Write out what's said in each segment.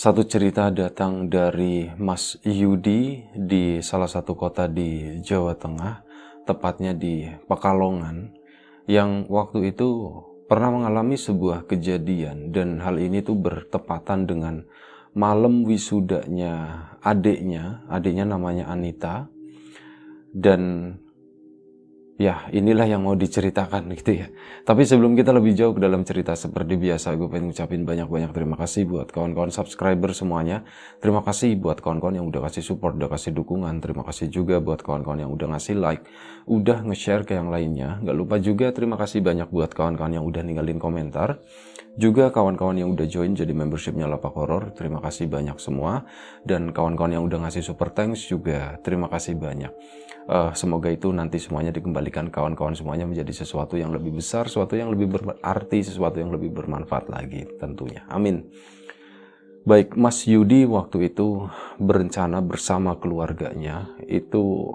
Satu cerita datang dari Mas Yudi di salah satu kota di Jawa Tengah, tepatnya di Pekalongan, yang waktu itu pernah mengalami sebuah kejadian dan hal ini tuh bertepatan dengan malam wisudanya adiknya, adiknya namanya Anita, dan ya inilah yang mau diceritakan gitu ya. Tapi sebelum kita lebih jauh ke dalam cerita seperti biasa, gue pengen ngucapin banyak-banyak terima kasih buat kawan-kawan subscriber semuanya. Terima kasih buat kawan-kawan yang udah kasih support, udah kasih dukungan. Terima kasih juga buat kawan-kawan yang udah ngasih like, udah nge-share ke yang lainnya. Gak lupa juga terima kasih banyak buat kawan-kawan yang udah ninggalin komentar. Juga kawan-kawan yang udah join jadi membershipnya Lapak Horor, terima kasih banyak semua. Dan kawan-kawan yang udah ngasih super thanks juga, terima kasih banyak uh, semoga itu nanti semuanya dikembalikan kawan-kawan semuanya menjadi sesuatu yang lebih besar, sesuatu yang lebih berarti, sesuatu yang lebih bermanfaat lagi tentunya. Amin. Baik, Mas Yudi waktu itu berencana bersama keluarganya itu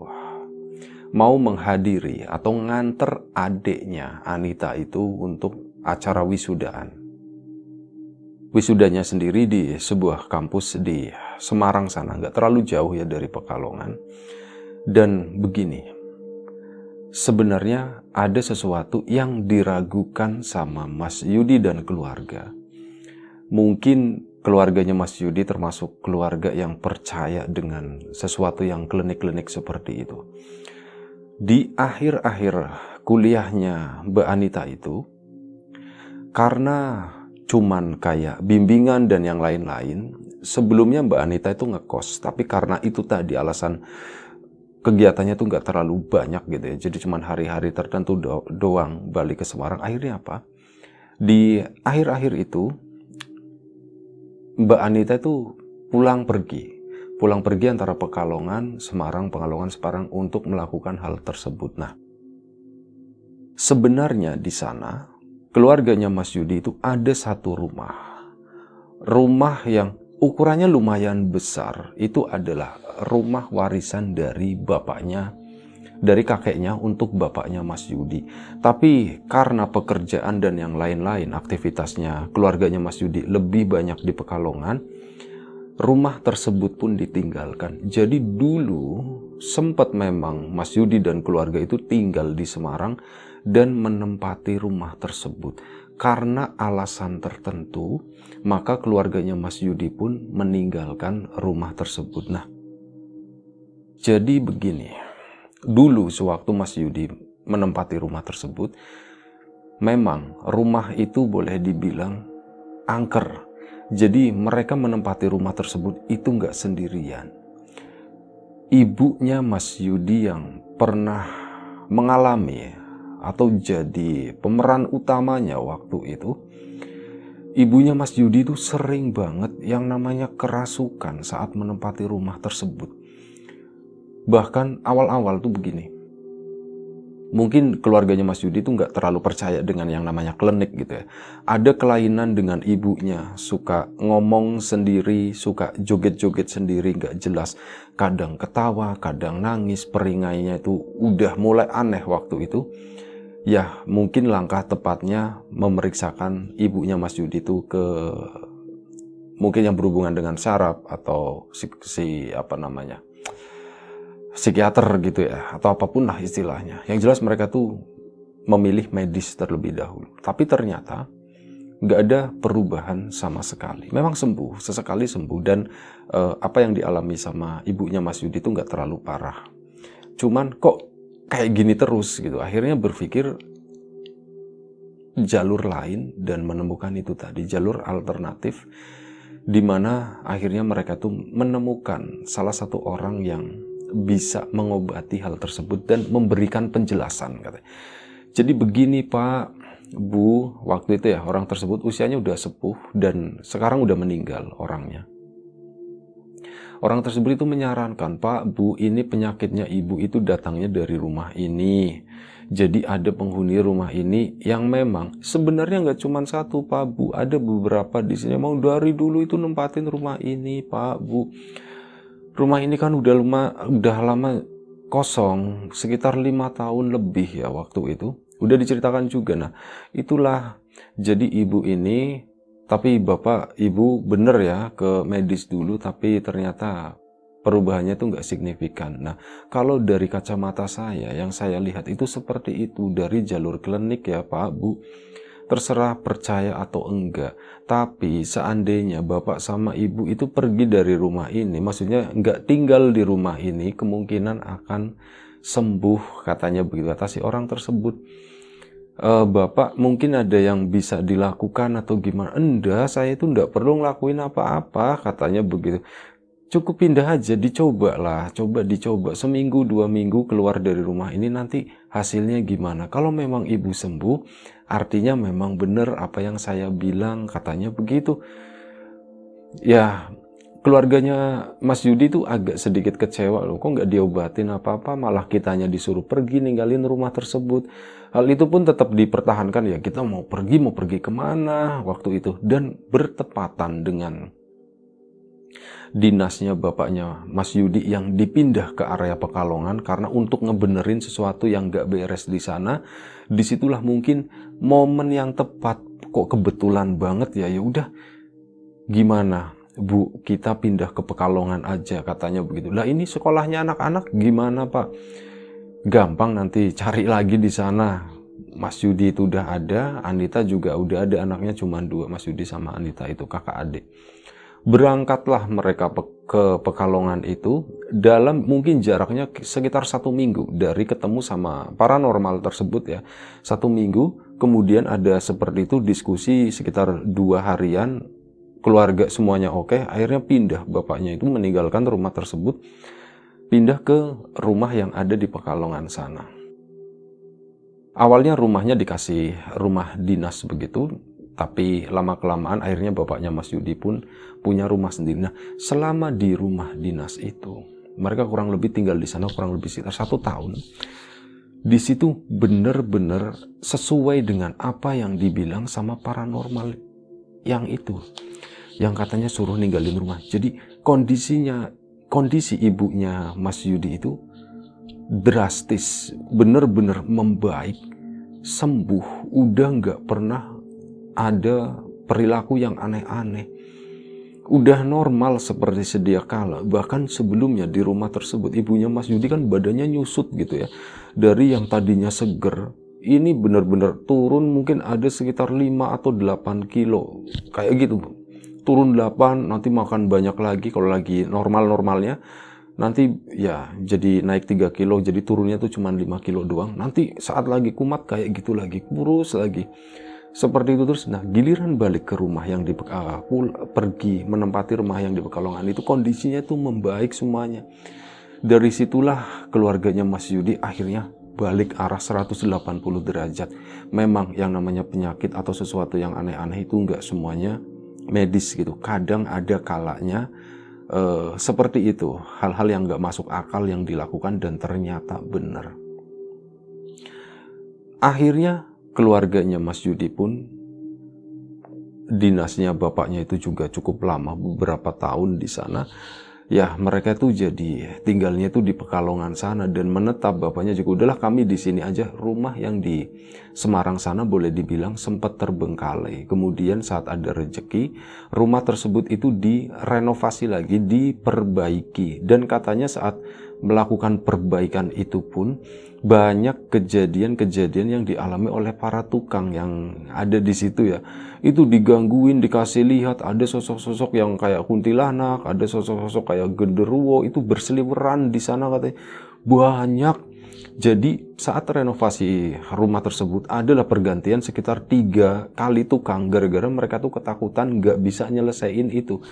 mau menghadiri atau nganter adiknya Anita itu untuk acara wisudaan. Wisudanya sendiri di sebuah kampus di Semarang sana, nggak terlalu jauh ya dari Pekalongan dan begini, sebenarnya ada sesuatu yang diragukan sama Mas Yudi dan keluarga. Mungkin keluarganya Mas Yudi termasuk keluarga yang percaya dengan sesuatu yang klinik-klinik seperti itu. Di akhir-akhir kuliahnya Mbak Anita itu, karena cuman kayak bimbingan dan yang lain-lain, sebelumnya Mbak Anita itu ngekos, tapi karena itu tadi alasan kegiatannya tuh nggak terlalu banyak gitu ya. Jadi cuman hari-hari tertentu do doang balik ke Semarang. Akhirnya apa? Di akhir-akhir itu Mbak Anita itu pulang pergi. Pulang pergi antara Pekalongan, Semarang, Pekalongan, Semarang untuk melakukan hal tersebut. Nah, sebenarnya di sana keluarganya Mas Yudi itu ada satu rumah. Rumah yang ukurannya lumayan besar. Itu adalah rumah warisan dari bapaknya, dari kakeknya untuk bapaknya Mas Yudi. Tapi karena pekerjaan dan yang lain-lain aktivitasnya keluarganya Mas Yudi lebih banyak di Pekalongan, rumah tersebut pun ditinggalkan. Jadi dulu sempat memang Mas Yudi dan keluarga itu tinggal di Semarang dan menempati rumah tersebut karena alasan tertentu, maka keluarganya Mas Yudi pun meninggalkan rumah tersebut. Nah, jadi begini, dulu sewaktu Mas Yudi menempati rumah tersebut, memang rumah itu boleh dibilang angker. Jadi mereka menempati rumah tersebut itu nggak sendirian. Ibunya Mas Yudi yang pernah mengalami atau jadi pemeran utamanya waktu itu, ibunya Mas Yudi itu sering banget yang namanya kerasukan saat menempati rumah tersebut. Bahkan awal-awal tuh begini, mungkin keluarganya Mas Yudi tuh nggak terlalu percaya dengan yang namanya klinik gitu ya. Ada kelainan dengan ibunya, suka ngomong sendiri, suka joget-joget sendiri nggak jelas. Kadang ketawa, kadang nangis, peringainya itu udah mulai aneh waktu itu ya mungkin langkah tepatnya memeriksakan ibunya Mas Yudi itu ke mungkin yang berhubungan dengan syaraf atau si, si apa namanya psikiater gitu ya atau apapun lah istilahnya yang jelas mereka tuh memilih medis terlebih dahulu tapi ternyata nggak ada perubahan sama sekali memang sembuh sesekali sembuh dan eh, apa yang dialami sama ibunya Mas Yudi itu nggak terlalu parah cuman kok kayak gini terus gitu. Akhirnya berpikir jalur lain dan menemukan itu tadi jalur alternatif di mana akhirnya mereka tuh menemukan salah satu orang yang bisa mengobati hal tersebut dan memberikan penjelasan katanya. Jadi begini Pak, Bu, waktu itu ya orang tersebut usianya udah sepuh dan sekarang udah meninggal orangnya. Orang tersebut itu menyarankan, Pak, Bu, ini penyakitnya ibu itu datangnya dari rumah ini. Jadi ada penghuni rumah ini yang memang sebenarnya nggak cuma satu, Pak, Bu. Ada beberapa di sini mau dari dulu itu nempatin rumah ini, Pak, Bu. Rumah ini kan udah lama, udah lama kosong, sekitar lima tahun lebih ya waktu itu. Udah diceritakan juga. Nah, itulah jadi ibu ini tapi Bapak, Ibu bener ya ke medis dulu tapi ternyata perubahannya itu nggak signifikan. Nah, kalau dari kacamata saya yang saya lihat itu seperti itu dari jalur klinik ya Pak, Bu. Terserah percaya atau enggak. Tapi seandainya Bapak sama Ibu itu pergi dari rumah ini, maksudnya nggak tinggal di rumah ini, kemungkinan akan sembuh katanya begitu atas si orang tersebut uh, Bapak mungkin ada yang bisa dilakukan atau gimana. Enggak, saya itu enggak perlu ngelakuin apa-apa, katanya begitu. Cukup pindah aja, dicoba lah, coba dicoba. Seminggu, dua minggu keluar dari rumah ini nanti hasilnya gimana. Kalau memang ibu sembuh, artinya memang benar apa yang saya bilang, katanya begitu. Ya, keluarganya Mas Yudi tuh agak sedikit kecewa loh kok nggak diobatin apa-apa malah kitanya disuruh pergi ninggalin rumah tersebut Hal itu pun tetap dipertahankan ya kita mau pergi mau pergi kemana waktu itu dan bertepatan dengan dinasnya bapaknya Mas Yudi yang dipindah ke area Pekalongan karena untuk ngebenerin sesuatu yang gak beres di sana disitulah mungkin momen yang tepat kok kebetulan banget ya ya udah gimana Bu, kita pindah ke Pekalongan aja katanya begitu. Lah ini sekolahnya anak-anak gimana Pak? gampang nanti cari lagi di sana. Mas Yudi itu udah ada, Anita juga udah ada, anaknya cuma dua, Mas Yudi sama Anita itu kakak adik. Berangkatlah mereka ke Pekalongan itu dalam mungkin jaraknya sekitar satu minggu dari ketemu sama paranormal tersebut ya. Satu minggu, kemudian ada seperti itu diskusi sekitar dua harian, keluarga semuanya oke, akhirnya pindah bapaknya itu meninggalkan rumah tersebut pindah ke rumah yang ada di Pekalongan sana. Awalnya rumahnya dikasih rumah dinas begitu, tapi lama-kelamaan akhirnya bapaknya Mas Yudi pun punya rumah sendiri. Nah, selama di rumah dinas itu, mereka kurang lebih tinggal di sana kurang lebih sekitar satu tahun. Di situ benar-benar sesuai dengan apa yang dibilang sama paranormal yang itu. Yang katanya suruh ninggalin rumah. Jadi kondisinya kondisi ibunya Mas Yudi itu drastis, benar-benar membaik, sembuh, udah nggak pernah ada perilaku yang aneh-aneh. Udah normal seperti sedia kala. Bahkan sebelumnya di rumah tersebut, ibunya Mas Yudi kan badannya nyusut gitu ya. Dari yang tadinya seger, ini benar-benar turun mungkin ada sekitar 5 atau 8 kilo. Kayak gitu turun 8, nanti makan banyak lagi kalau lagi normal-normalnya. Nanti ya jadi naik 3 kilo, jadi turunnya tuh cuma 5 kilo doang. Nanti saat lagi kumat kayak gitu lagi, kurus lagi. Seperti itu terus, nah giliran balik ke rumah yang di uh, pergi menempati rumah yang di Pekalongan itu kondisinya tuh membaik semuanya. Dari situlah keluarganya Mas Yudi akhirnya balik arah 180 derajat. Memang yang namanya penyakit atau sesuatu yang aneh-aneh itu nggak semuanya medis gitu. Kadang ada kalanya uh, seperti itu, hal-hal yang nggak masuk akal yang dilakukan dan ternyata benar. Akhirnya keluarganya Mas Yudi pun dinasnya bapaknya itu juga cukup lama beberapa tahun di sana ya mereka tuh jadi tinggalnya tuh di Pekalongan sana dan menetap bapaknya juga udahlah kami di sini aja rumah yang di Semarang sana boleh dibilang sempat terbengkalai kemudian saat ada rejeki rumah tersebut itu direnovasi lagi diperbaiki dan katanya saat melakukan perbaikan itu pun banyak kejadian-kejadian yang dialami oleh para tukang yang ada di situ ya. Itu digangguin, dikasih lihat ada sosok-sosok yang kayak kuntilanak, ada sosok-sosok kayak genderuwo itu berseliweran di sana katanya. Banyak. Jadi saat renovasi rumah tersebut adalah pergantian sekitar tiga kali tukang gara-gara mereka tuh ketakutan nggak bisa nyelesain itu.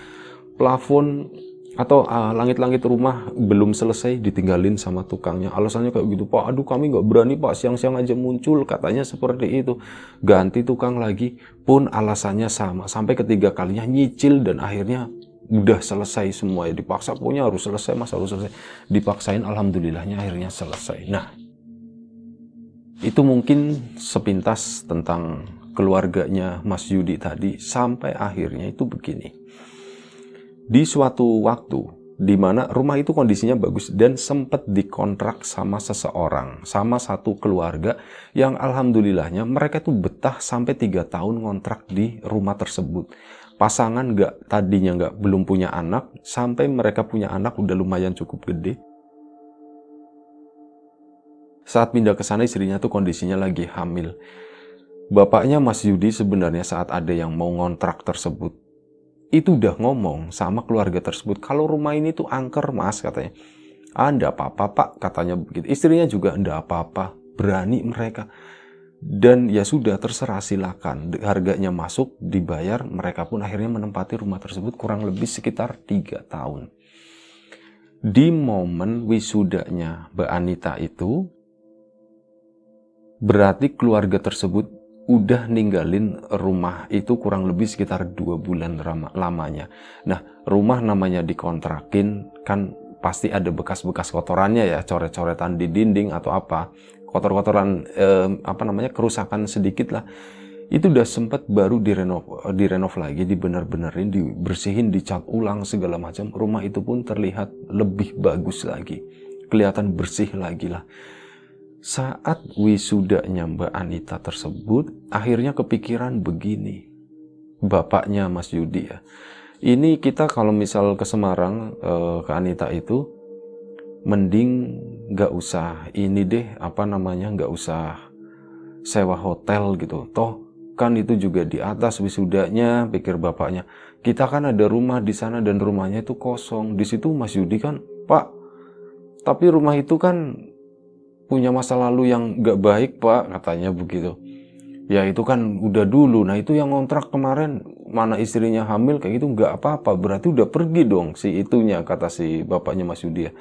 Plafon atau ah, langit-langit uh, rumah belum selesai ditinggalin sama tukangnya alasannya kayak gitu pak aduh kami nggak berani pak siang-siang aja muncul katanya seperti itu ganti tukang lagi pun alasannya sama sampai ketiga kalinya nyicil dan akhirnya udah selesai semua ya dipaksa punya harus selesai mas harus selesai dipaksain alhamdulillahnya akhirnya selesai nah itu mungkin sepintas tentang keluarganya Mas Yudi tadi sampai akhirnya itu begini di suatu waktu di mana rumah itu kondisinya bagus dan sempat dikontrak sama seseorang, sama satu keluarga yang alhamdulillahnya mereka tuh betah sampai tiga tahun ngontrak di rumah tersebut. Pasangan gak tadinya gak belum punya anak, sampai mereka punya anak udah lumayan cukup gede. Saat pindah ke sana istrinya tuh kondisinya lagi hamil. Bapaknya Mas Yudi sebenarnya saat ada yang mau ngontrak tersebut itu udah ngomong sama keluarga tersebut kalau rumah ini tuh angker mas katanya anda ah, apa-apa pak katanya begitu istrinya juga ndak apa-apa berani mereka dan ya sudah terserah silakan harganya masuk dibayar mereka pun akhirnya menempati rumah tersebut kurang lebih sekitar tiga tahun di momen wisudanya Mbak Anita itu berarti keluarga tersebut udah ninggalin rumah itu kurang lebih sekitar dua bulan lama, lamanya. Nah, rumah namanya dikontrakin kan pasti ada bekas-bekas kotorannya ya, coret-coretan di dinding atau apa, kotor-kotoran eh, apa namanya kerusakan sedikit lah. Itu udah sempat baru direnov, direnov lagi, dibener-benerin, dibersihin, dicat ulang segala macam. Rumah itu pun terlihat lebih bagus lagi, kelihatan bersih lagi lah saat wisudanya Mbak Anita tersebut, akhirnya kepikiran begini. Bapaknya Mas Yudi ya. Ini kita kalau misal ke Semarang, eh, ke Anita itu, mending nggak usah ini deh, apa namanya, nggak usah sewa hotel gitu. Toh kan itu juga di atas wisudanya, pikir bapaknya. Kita kan ada rumah di sana dan rumahnya itu kosong. Di situ Mas Yudi kan, Pak, tapi rumah itu kan punya masa lalu yang gak baik pak katanya begitu ya itu kan udah dulu nah itu yang ngontrak kemarin mana istrinya hamil kayak gitu gak apa-apa berarti udah pergi dong si itunya kata si bapaknya Mas Yudi ya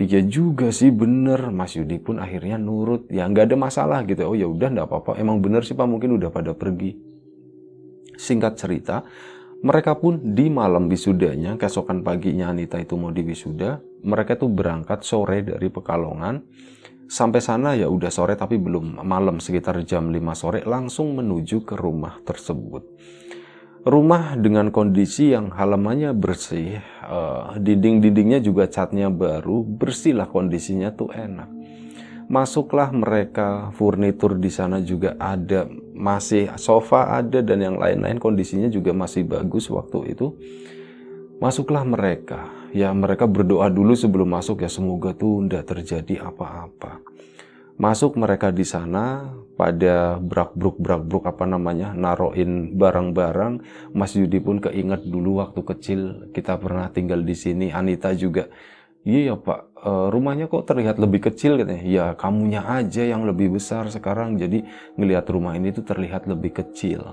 iya juga sih bener Mas Yudi pun akhirnya nurut ya nggak ada masalah gitu oh ya udah nggak apa-apa emang bener sih pak mungkin udah pada pergi singkat cerita mereka pun di malam wisudanya, kesokan paginya Anita itu mau di Wisuda mereka tuh berangkat sore dari Pekalongan Sampai sana ya udah sore tapi belum malam sekitar jam 5 sore langsung menuju ke rumah tersebut. Rumah dengan kondisi yang halamannya bersih, uh, dinding-dindingnya juga catnya baru, bersihlah kondisinya tuh enak. Masuklah mereka, furnitur di sana juga ada, masih sofa ada dan yang lain-lain kondisinya juga masih bagus waktu itu masuklah mereka. Ya, mereka berdoa dulu sebelum masuk ya semoga tuh tidak terjadi apa-apa. Masuk mereka di sana pada brak-bruk brak-bruk apa namanya naroin barang-barang. Mas Yudi pun keinget dulu waktu kecil kita pernah tinggal di sini. Anita juga Iya ya Pak, eh, rumahnya kok terlihat lebih kecil katanya. Ya kamunya aja yang lebih besar sekarang. Jadi ngelihat rumah ini tuh terlihat lebih kecil.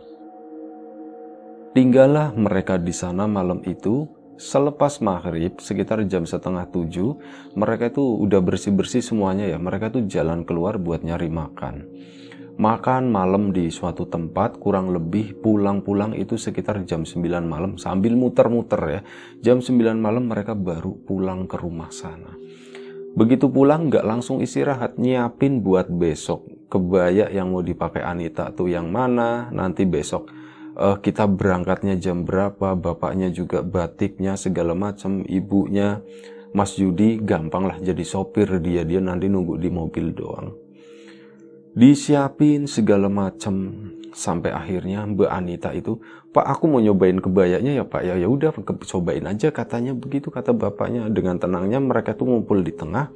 Tinggallah mereka di sana malam itu selepas maghrib sekitar jam setengah tujuh mereka itu udah bersih-bersih semuanya ya mereka tuh jalan keluar buat nyari makan makan malam di suatu tempat kurang lebih pulang-pulang itu sekitar jam 9 malam sambil muter-muter ya jam 9 malam mereka baru pulang ke rumah sana begitu pulang nggak langsung istirahat nyiapin buat besok kebaya yang mau dipakai Anita tuh yang mana nanti besok uh, kita berangkatnya jam berapa, bapaknya juga batiknya segala macam, ibunya Mas Yudi gampang lah jadi sopir dia dia nanti nunggu di mobil doang. Disiapin segala macam sampai akhirnya Mbak Anita itu, "Pak, aku mau nyobain kebayanya ya, Pak." Ya ya udah, cobain aja katanya begitu kata bapaknya. Dengan tenangnya mereka tuh ngumpul di tengah.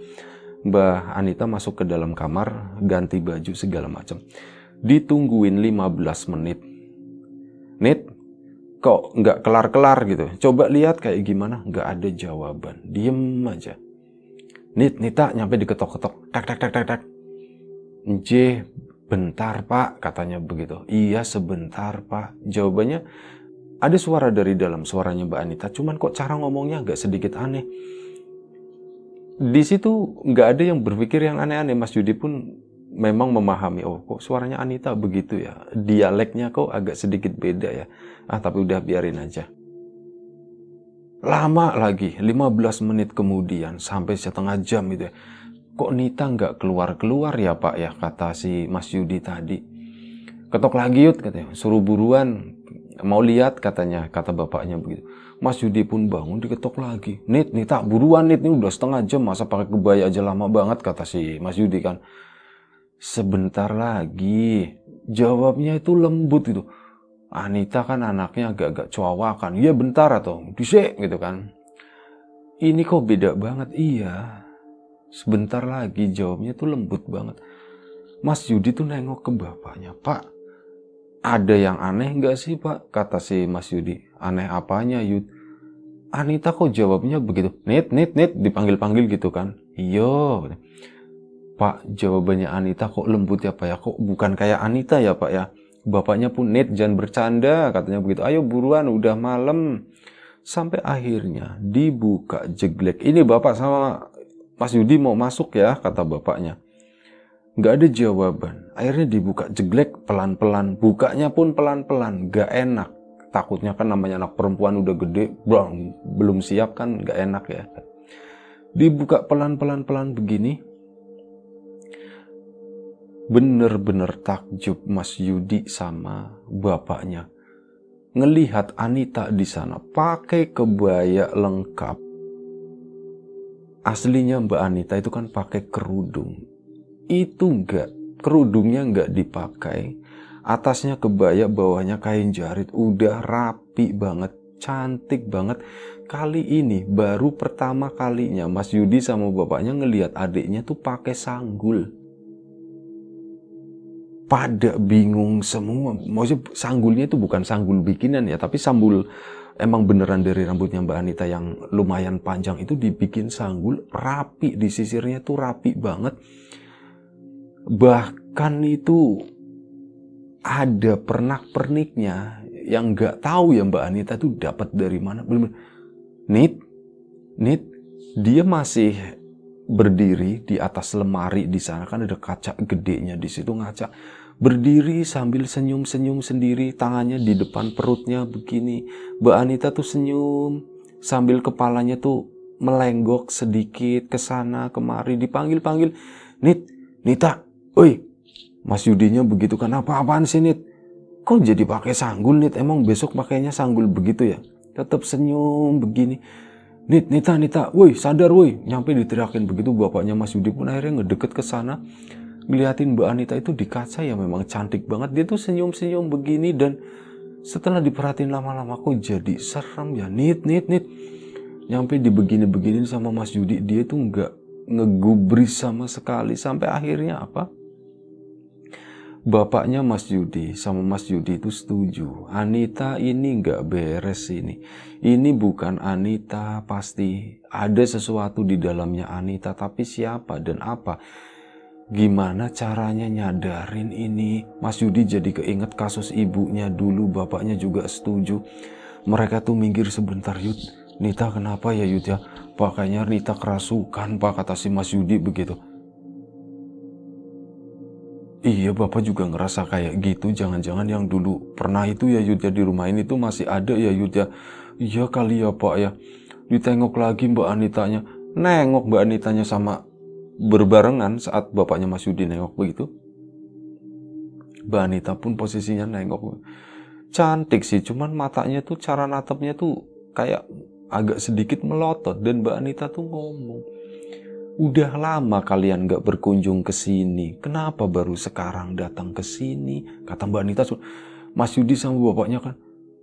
Mbak Anita masuk ke dalam kamar, ganti baju segala macam. Ditungguin 15 menit Nit, kok nggak kelar-kelar gitu. Coba lihat kayak gimana, nggak ada jawaban. Diem aja. Nit, Nita nyampe diketok-ketok. Tak, tak, tak, tak, tak. J, bentar pak, katanya begitu. Iya, sebentar pak. Jawabannya, ada suara dari dalam suaranya Mbak Anita, cuman kok cara ngomongnya nggak sedikit aneh. Di situ nggak ada yang berpikir yang aneh-aneh. Mas Yudi pun memang memahami oh kok suaranya Anita begitu ya dialeknya kok agak sedikit beda ya ah tapi udah biarin aja lama lagi 15 menit kemudian sampai setengah jam itu ya kok Nita nggak keluar-keluar ya pak ya kata si Mas Yudi tadi ketok lagi yuk katanya suruh buruan mau lihat katanya kata bapaknya begitu Mas Yudi pun bangun diketok lagi Nit Nita buruan Nit ini udah setengah jam masa pakai kebaya aja lama banget kata si Mas Yudi kan sebentar lagi. Jawabnya itu lembut itu. Anita kan anaknya agak-agak kan Iya bentar atau disek gitu kan. Ini kok beda banget. Iya. Sebentar lagi jawabnya itu lembut banget. Mas Yudi tuh nengok ke bapaknya. Pak, ada yang aneh nggak sih pak? Kata si Mas Yudi. Aneh apanya Yud? Anita kok jawabnya begitu. Nit, nit, nit. Dipanggil-panggil gitu kan. Iya. Gitu. Pak, jawabannya Anita kok lembut ya Pak ya? Kok bukan kayak Anita ya Pak ya? Bapaknya pun, net jangan bercanda, katanya begitu. Ayo buruan, udah malam. Sampai akhirnya dibuka jeglek. Ini bapak sama Mas Yudi mau masuk ya, kata bapaknya. Nggak ada jawaban. Akhirnya dibuka jeglek pelan-pelan. Bukanya pun pelan-pelan. Nggak enak. Takutnya kan namanya anak perempuan udah gede, belum siap kan nggak enak ya. Dibuka pelan-pelan-pelan begini, Bener-bener takjub Mas Yudi sama bapaknya. Ngelihat Anita di sana pakai kebaya lengkap. Aslinya Mbak Anita itu kan pakai kerudung. Itu enggak, kerudungnya enggak dipakai. Atasnya kebaya, bawahnya kain jarit. Udah rapi banget, cantik banget. Kali ini baru pertama kalinya Mas Yudi sama bapaknya ngelihat adiknya tuh pakai sanggul pada bingung semua. Maksudnya sanggulnya itu bukan sanggul bikinan ya, tapi sanggul emang beneran dari rambutnya Mbak Anita yang lumayan panjang itu dibikin sanggul rapi di sisirnya tuh rapi banget. Bahkan itu ada pernak-perniknya yang nggak tahu ya Mbak Anita tuh dapat dari mana. Belum Nit, Nit, dia masih berdiri di atas lemari di sana kan ada kaca gedenya di situ ngaca berdiri sambil senyum-senyum sendiri, tangannya di depan perutnya begini. Mbak Anita tuh senyum sambil kepalanya tuh melenggok sedikit ke sana kemari dipanggil-panggil, "Nit, Nita, woi, Mas Yudinya begitu kan apa-apaan sih, Nit? Kok jadi pakai sanggul, Nit? Emang besok pakainya sanggul begitu ya? Tetap senyum begini. Nit, Nita, Nita, woi sadar woi. Nyampe diteriakin begitu bapaknya Mas Yudi pun akhirnya ngedeket ke sana ngeliatin Mbak Anita itu di kaca ya memang cantik banget dia tuh senyum-senyum begini dan setelah diperhatiin lama-lama kok jadi serem ya nit nit nit nyampe di begini-begini sama Mas Yudi dia tuh nggak ngegubris sama sekali sampai akhirnya apa bapaknya Mas Yudi sama Mas Yudi itu setuju Anita ini nggak beres ini ini bukan Anita pasti ada sesuatu di dalamnya Anita tapi siapa dan apa gimana caranya nyadarin ini. Mas Yudi jadi keinget kasus ibunya dulu, bapaknya juga setuju. Mereka tuh minggir sebentar Yud. Nita kenapa ya Yud ya? Pakainya Nita kerasukan pak kata si Mas Yudi begitu. Iya bapak juga ngerasa kayak gitu jangan-jangan yang dulu pernah itu ya Yud ya di rumah ini tuh masih ada ya Yud ya. Iya kali ya pak ya. Ditengok lagi mbak Anitanya. Nengok mbak Anitanya sama berbarengan saat bapaknya Mas Yudi nengok begitu. Mbak Anita pun posisinya nengok. Cantik sih, cuman matanya tuh cara natapnya tuh kayak agak sedikit melotot dan Mbak Anita tuh ngomong. Udah lama kalian gak berkunjung ke sini. Kenapa baru sekarang datang ke sini? Kata Mbak Anita. Mas Yudi sama bapaknya kan.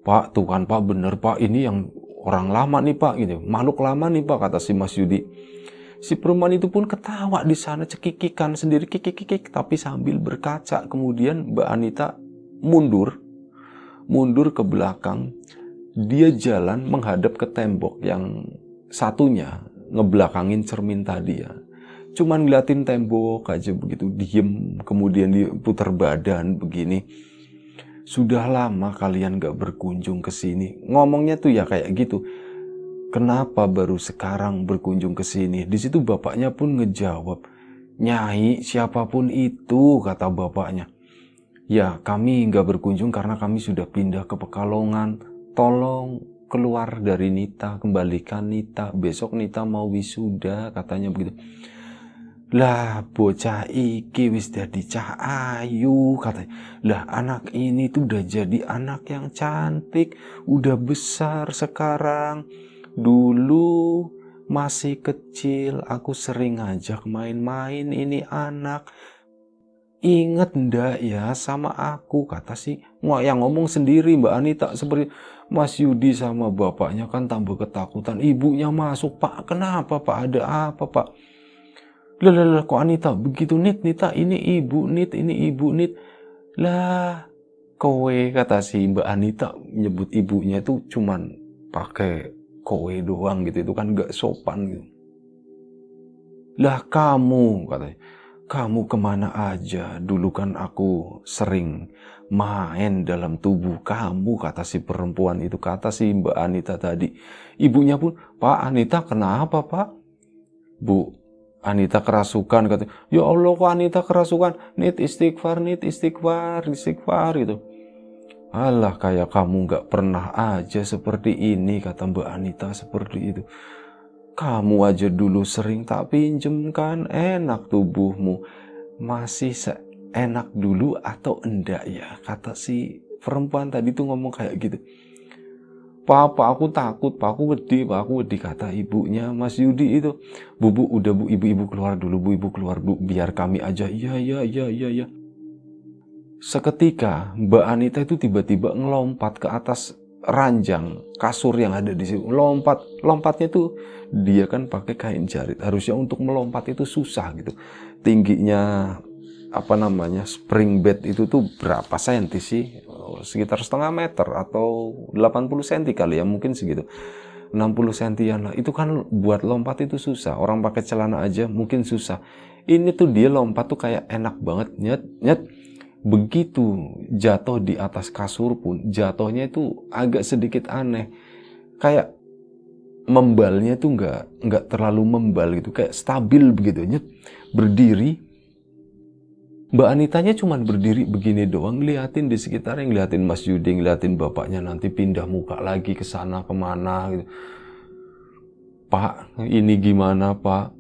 Pak, tuh kan Pak bener Pak. Ini yang orang lama nih Pak. Gitu. Makhluk lama nih Pak kata si Mas Yudi. Si perempuan itu pun ketawa di sana cekikikan sendiri kikikikik tapi sambil berkaca kemudian Mbak Anita mundur mundur ke belakang dia jalan menghadap ke tembok yang satunya ngebelakangin cermin tadi ya cuman ngeliatin tembok aja begitu diem kemudian diputar badan begini sudah lama kalian gak berkunjung ke sini ngomongnya tuh ya kayak gitu kenapa baru sekarang berkunjung ke sini? Di situ bapaknya pun ngejawab, Nyai, siapapun itu, kata bapaknya. Ya, kami nggak berkunjung karena kami sudah pindah ke Pekalongan. Tolong keluar dari Nita, kembalikan Nita. Besok Nita mau wisuda, katanya begitu. Lah, bocah iki wis jadi cah ayu, katanya. Lah, anak ini tuh udah jadi anak yang cantik, udah besar sekarang Dulu masih kecil aku sering ngajak main-main ini anak. inget ndak ya sama aku kata si Wah, yang ngomong sendiri Mbak Anita seperti Mas Yudi sama bapaknya kan tambah ketakutan. Ibunya masuk, "Pak, kenapa Pak? Ada apa, Pak?" Lah, lah, lah, kok Anita begitu nit Nita ini ibu nit ini ibu nit lah kowe kata si Mbak Anita nyebut ibunya itu cuman pakai kowe doang gitu itu kan gak sopan gitu lah kamu katanya kamu kemana aja dulu kan aku sering main dalam tubuh kamu kata si perempuan itu kata si mbak Anita tadi ibunya pun pak Anita kenapa pak bu Anita kerasukan katanya ya Allah kok Anita kerasukan nit istighfar nit istighfar istighfar gitu Allah kayak kamu nggak pernah aja seperti ini kata Mbak Anita seperti itu. Kamu aja dulu sering tak pinjem kan enak tubuhmu. Masih seenak dulu atau enggak ya kata si perempuan tadi tuh ngomong kayak gitu. Papa aku takut, pak aku wedi, pak aku wedi kata ibunya Mas Yudi itu. Bu bu udah bu ibu ibu keluar dulu, bu ibu keluar bu biar kami aja. Iya iya iya iya iya. Seketika Mbak Anita itu tiba-tiba ngelompat ke atas ranjang kasur yang ada di situ. Lompat, lompatnya itu dia kan pakai kain jarit. Harusnya untuk melompat itu susah gitu. Tingginya apa namanya spring bed itu tuh berapa senti sih? Sekitar setengah meter atau 80 senti kali ya mungkin segitu. 60 ya lah. Itu kan buat lompat itu susah. Orang pakai celana aja mungkin susah. Ini tuh dia lompat tuh kayak enak banget nyet nyet begitu jatuh di atas kasur pun jatuhnya itu agak sedikit aneh kayak membalnya itu nggak nggak terlalu membal gitu kayak stabil begitu nyet berdiri Mbak Anitanya cuma berdiri begini doang ngeliatin di sekitar yang ngeliatin Mas Yudi ngeliatin bapaknya nanti pindah muka lagi ke sana kemana gitu Pak ini gimana Pak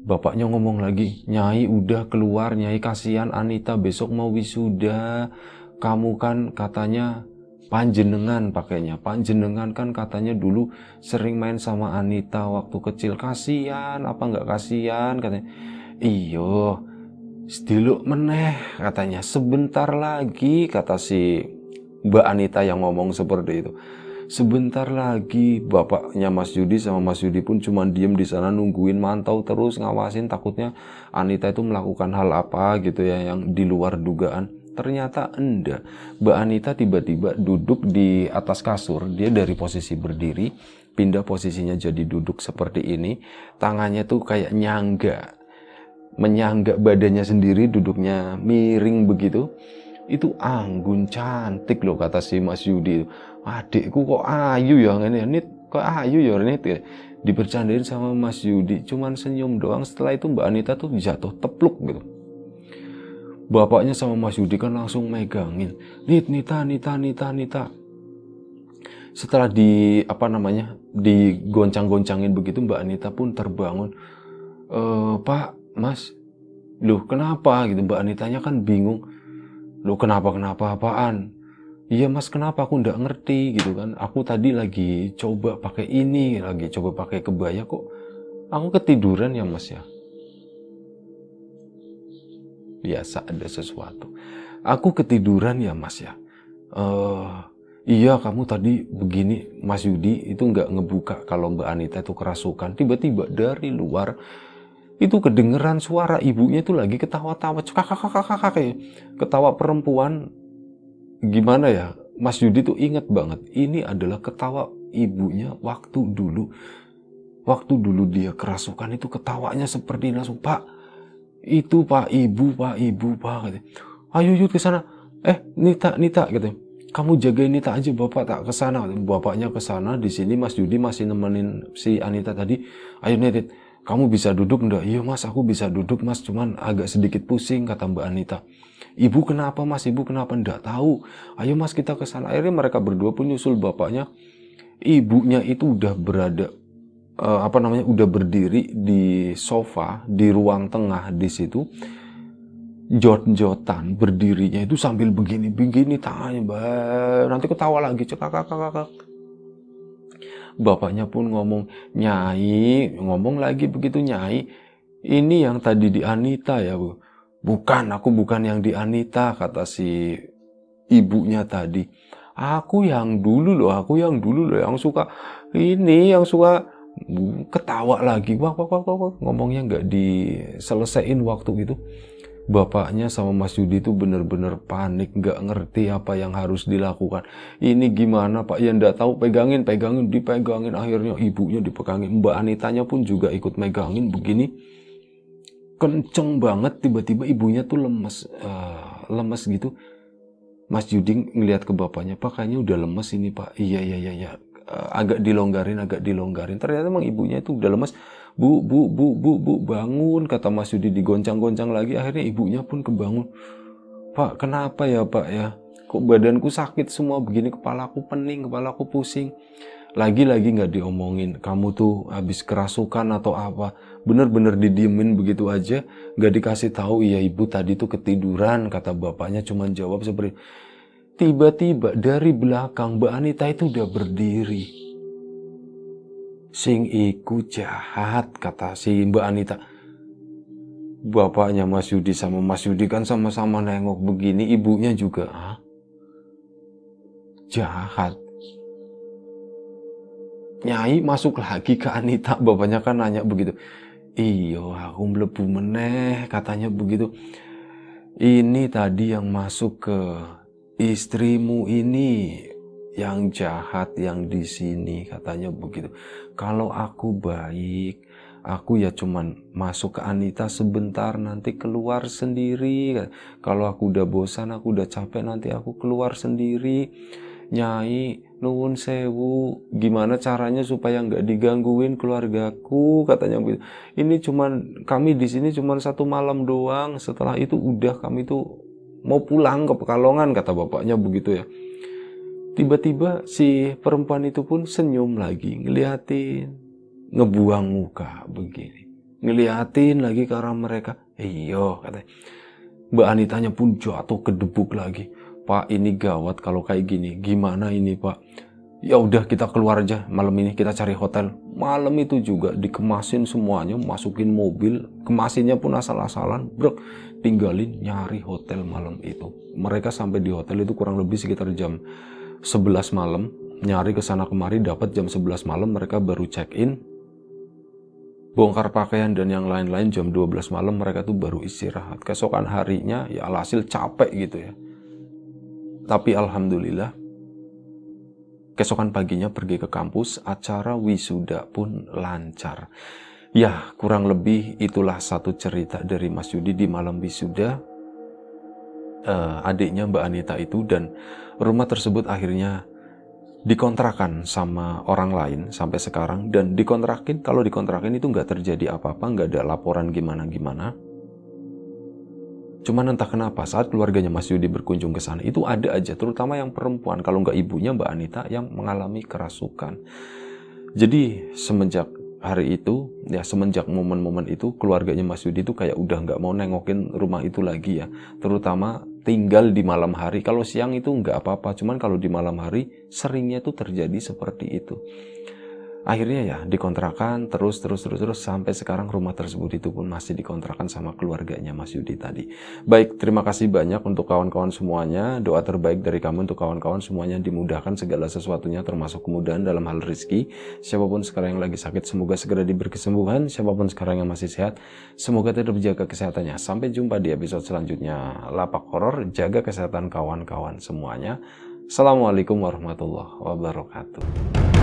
Bapaknya ngomong lagi, Nyai udah keluar, Nyai kasihan Anita besok mau wisuda. Kamu kan katanya panjenengan pakainya. Panjenengan kan katanya dulu sering main sama Anita waktu kecil. Kasihan, apa nggak kasihan katanya. Iyo, sediluk meneh katanya. Sebentar lagi kata si Mbak Anita yang ngomong seperti itu. Sebentar lagi bapaknya Mas Yudi sama Mas Yudi pun cuma diem di sana nungguin mantau terus ngawasin takutnya Anita itu melakukan hal apa gitu ya yang di luar dugaan. Ternyata enggak. Mbak Anita tiba-tiba duduk di atas kasur, dia dari posisi berdiri pindah posisinya jadi duduk seperti ini, tangannya tuh kayak nyangga. Menyangga badannya sendiri duduknya miring begitu itu anggun cantik loh kata si Mas Yudi adikku kok ayu ya ini nih kok ayu ya nih dipercandain sama Mas Yudi cuman senyum doang setelah itu Mbak Anita tuh jatuh tepluk gitu bapaknya sama Mas Yudi kan langsung megangin nit nita nita nita nita setelah di apa namanya digoncang-goncangin begitu Mbak Anita pun terbangun e, Pak Mas loh kenapa gitu Mbak Anitanya kan bingung lu kenapa kenapa apaan iya mas kenapa aku ndak ngerti gitu kan aku tadi lagi coba pakai ini lagi coba pakai kebaya kok aku ketiduran ya mas ya biasa ada sesuatu aku ketiduran ya mas ya uh, iya kamu tadi begini mas Yudi itu nggak ngebuka kalau mbak Anita itu kerasukan tiba-tiba dari luar itu kedengeran suara ibunya itu lagi ketawa-tawa kakak-kakak kayak ketawa perempuan gimana ya Mas Yudi tuh inget banget ini adalah ketawa ibunya waktu dulu waktu dulu dia kerasukan itu ketawanya seperti langsung Pak itu Pak Ibu Pak Ibu Pak gitu. ayo yuk ke sana eh Nita Nita gitu kamu jagain Nita aja bapak tak ke sana gitu. bapaknya ke sana di sini Mas Yudi masih nemenin si Anita tadi ayo Nitit kamu bisa duduk enggak? Iya mas, aku bisa duduk mas, cuman agak sedikit pusing, kata Mbak Anita. Ibu kenapa mas, ibu kenapa Enggak tahu? Ayo mas kita ke sana. Akhirnya mereka berdua pun nyusul bapaknya. Ibunya itu udah berada, eh, apa namanya, udah berdiri di sofa, di ruang tengah di situ. Jot-jotan berdirinya itu sambil begini-begini tanya, mbak. nanti ketawa lagi, cekak, kakak, kakak. Bapaknya pun ngomong, Nyai, ngomong lagi begitu Nyai, ini yang tadi di Anita ya Bu. Bukan, aku bukan yang di Anita, kata si ibunya tadi. Aku yang dulu loh, aku yang dulu loh, yang suka ini, yang suka ketawa lagi. Wah, wah, wah, wah, wah. ngomongnya nggak diselesain waktu itu bapaknya sama Mas Yudi itu bener-bener panik, nggak ngerti apa yang harus dilakukan. Ini gimana Pak? Yang nggak tahu, pegangin, pegangin, dipegangin. Akhirnya ibunya dipegangin, Mbak Anitanya pun juga ikut megangin begini. Kenceng banget, tiba-tiba ibunya tuh lemes, uh, lemes gitu. Mas Yudi ngeliat ke bapaknya, Pak kayaknya udah lemes ini Pak. Iya, iya, iya, iya. Eh, agak dilonggarin, agak dilonggarin. Ternyata emang ibunya itu udah lemes bu bu bu bu bu bangun kata Mas Yudi digoncang-goncang lagi akhirnya ibunya pun kebangun Pak kenapa ya Pak ya kok badanku sakit semua begini kepalaku pening kepalaku pusing lagi-lagi nggak -lagi diomongin kamu tuh habis kerasukan atau apa bener-bener didiemin begitu aja nggak dikasih tahu ya ibu tadi tuh ketiduran kata bapaknya cuman jawab seperti tiba-tiba dari belakang Mbak Anita itu udah berdiri sing iku jahat kata si Mbak Anita bapaknya Mas Yudi sama Mas Yudi kan sama-sama nengok begini ibunya juga ah jahat Nyai masuk lagi ke Anita bapaknya kan nanya begitu iyo aku melebu meneh katanya begitu ini tadi yang masuk ke istrimu ini yang jahat yang di sini katanya begitu. Kalau aku baik, aku ya cuman masuk ke Anita sebentar nanti keluar sendiri. Kalau aku udah bosan, aku udah capek nanti aku keluar sendiri. Nyai, nuwun sewu, gimana caranya supaya nggak digangguin keluargaku katanya begitu. Ini cuman kami di sini cuman satu malam doang. Setelah itu udah kami tuh mau pulang ke Pekalongan kata bapaknya begitu ya. Tiba-tiba si perempuan itu pun senyum lagi, ngeliatin, ngebuang muka begini. Ngeliatin lagi ke arah mereka. Iyo, katanya. Mbak Anitanya pun jatuh ke debuk lagi. Pak, ini gawat kalau kayak gini. Gimana ini, Pak? Ya udah kita keluar aja malam ini kita cari hotel. Malam itu juga dikemasin semuanya, masukin mobil, kemasinnya pun asal-asalan, bro. Tinggalin nyari hotel malam itu. Mereka sampai di hotel itu kurang lebih sekitar jam 11 malam, nyari ke sana kemari dapat jam 11 malam mereka baru check in. Bongkar pakaian dan yang lain-lain jam 12 malam mereka tuh baru istirahat. kesokan harinya ya alhasil capek gitu ya. Tapi alhamdulillah kesokan paginya pergi ke kampus, acara wisuda pun lancar. Ya, kurang lebih itulah satu cerita dari Mas Yudi di malam wisuda uh, adiknya Mbak Anita itu dan rumah tersebut akhirnya dikontrakan sama orang lain sampai sekarang dan dikontrakin kalau dikontrakin itu nggak terjadi apa-apa nggak ada laporan gimana-gimana cuman entah kenapa saat keluarganya Mas Yudi berkunjung ke sana itu ada aja terutama yang perempuan kalau nggak ibunya Mbak Anita yang mengalami kerasukan jadi semenjak hari itu ya semenjak momen-momen itu keluarganya Mas Yudi itu kayak udah nggak mau nengokin rumah itu lagi ya terutama tinggal di malam hari kalau siang itu nggak apa-apa cuman kalau di malam hari seringnya tuh terjadi seperti itu akhirnya ya dikontrakan terus terus terus terus sampai sekarang rumah tersebut itu pun masih dikontrakan sama keluarganya Mas Yudi tadi. Baik, terima kasih banyak untuk kawan-kawan semuanya. Doa terbaik dari kamu untuk kawan-kawan semuanya dimudahkan segala sesuatunya termasuk kemudahan dalam hal rezeki. Siapapun sekarang yang lagi sakit semoga segera diberi kesembuhan, siapapun sekarang yang masih sehat semoga tetap jaga kesehatannya. Sampai jumpa di episode selanjutnya. Lapak horor jaga kesehatan kawan-kawan semuanya. Assalamualaikum warahmatullahi wabarakatuh.